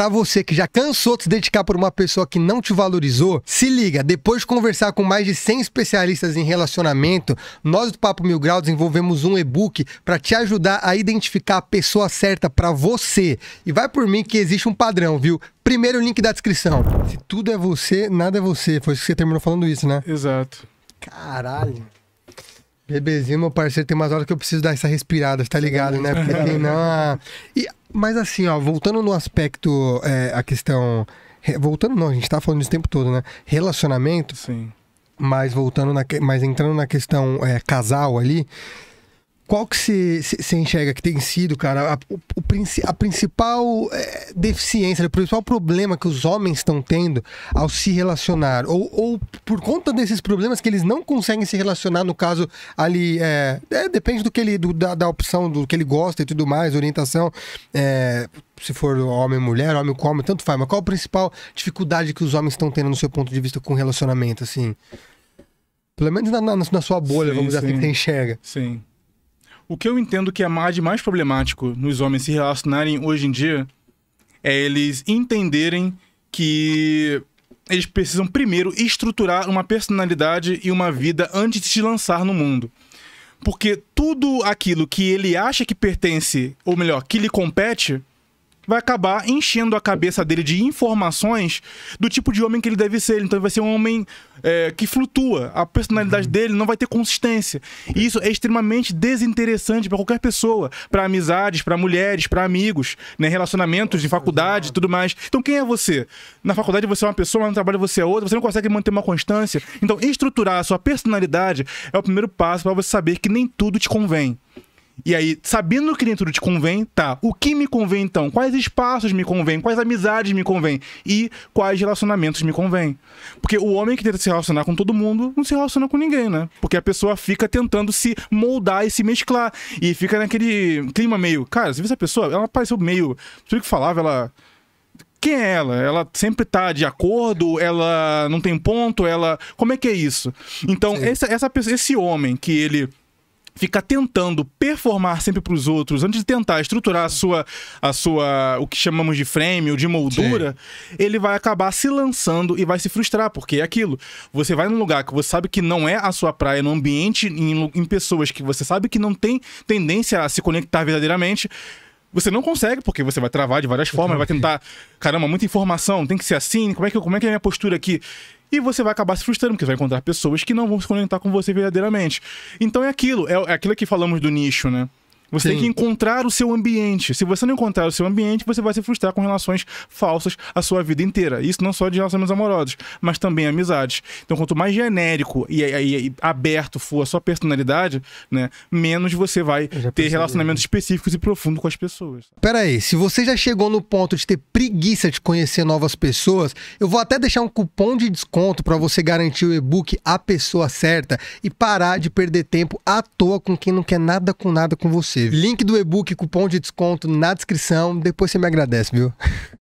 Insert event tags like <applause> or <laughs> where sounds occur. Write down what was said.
para você que já cansou de se dedicar por uma pessoa que não te valorizou, se liga, depois de conversar com mais de 100 especialistas em relacionamento, nós do Papo Mil Grau desenvolvemos um e-book para te ajudar a identificar a pessoa certa para você. E vai por mim que existe um padrão, viu? Primeiro link da descrição. Se tudo é você, nada é você. Foi isso que você terminou falando isso, né? Exato. Caralho. Bebezinho, meu parceiro, tem umas horas que eu preciso dar essa respirada, tá ligado, né? Porque tem não. E mas assim, ó, voltando no aspecto, é, a questão. Voltando, não, a gente tá falando isso o tempo todo, né? Relacionamento. Sim. Mas voltando na, mas entrando na questão é, casal ali, qual que você enxerga que tem sido, cara, a, o, a principal é, deficiência, o principal problema que os homens estão tendo ao se relacionar? Ou, ou, por conta desses problemas que eles não conseguem se relacionar, no caso ali, é, é, depende do que ele, do, da, da, opção, do que ele gosta e tudo mais, orientação, eh, se for homem mulher, homem com homem, tanto faz, mas qual a principal dificuldade que os homens estão tendo no seu ponto de vista com relacionamento, assim? Pelo menos na, na, na sua bolha, sim, vamos dizer assim, sim. assim, que você enxerga. Sim. O que eu entendo que é de mais problemático nos homens se relacionarem hoje em dia é eles entenderem que eles precisam primeiro estruturar uma personalidade e uma vida antes de se lançar no mundo. Porque tudo aquilo que ele acha que pertence, ou melhor, que lhe compete, vai acabar enchendo a cabeça dele de informações do tipo de homem que ele deve ser. Então ele vai ser um homem é, que flutua. A personalidade uhum. dele não vai ter consistência. E isso é extremamente desinteressante para qualquer pessoa, para amizades, para mulheres, para amigos, né? relacionamentos de faculdade e tudo mais. Então quem é você? Na faculdade você é uma pessoa, no trabalho você é outra, você não consegue manter uma constância. Então estruturar a sua personalidade é o primeiro passo para você saber que nem tudo te convém. E aí, sabendo que dentro te convém, tá, o que me convém então? Quais espaços me convém? Quais amizades me convém? E quais relacionamentos me convém? Porque o homem que tenta se relacionar com todo mundo, não se relaciona com ninguém, né? Porque a pessoa fica tentando se moldar e se mesclar. E fica naquele clima meio... Cara, você viu essa pessoa? Ela pareceu meio... Tudo que falava, ela quem é ela? Ela sempre tá de acordo? Ela não tem ponto? Ela. Como é que é isso? Então, essa, essa, esse homem que ele ficar tentando performar sempre para os outros, antes de tentar estruturar a sua, a sua, o que chamamos de frame ou de moldura, Sim. ele vai acabar se lançando e vai se frustrar, porque é aquilo. Você vai num lugar que você sabe que não é a sua praia, num ambiente, em, em pessoas que você sabe que não tem tendência a se conectar verdadeiramente. Você não consegue, porque você vai travar de várias formas, vai tentar. Caramba, muita informação, tem que ser assim, como é que, como é, que é a minha postura aqui? E você vai acabar se frustrando, porque vai encontrar pessoas que não vão se conectar com você verdadeiramente. Então é aquilo, é, é aquilo que falamos do nicho, né? Você Sim. tem que encontrar o seu ambiente. Se você não encontrar o seu ambiente, você vai se frustrar com relações falsas a sua vida inteira. Isso não só de relacionamentos amorosos, mas também amizades. Então, quanto mais genérico e, e, e aberto for a sua personalidade, né, menos você vai ter relacionamentos né? específicos e profundos com as pessoas. Pera aí, se você já chegou no ponto de ter preguiça de conhecer novas pessoas, eu vou até deixar um cupom de desconto para você garantir o e-book A Pessoa Certa e parar de perder tempo à toa com quem não quer nada com nada com você. Link do e-book, cupom de desconto na descrição. Depois você me agradece, viu? <laughs>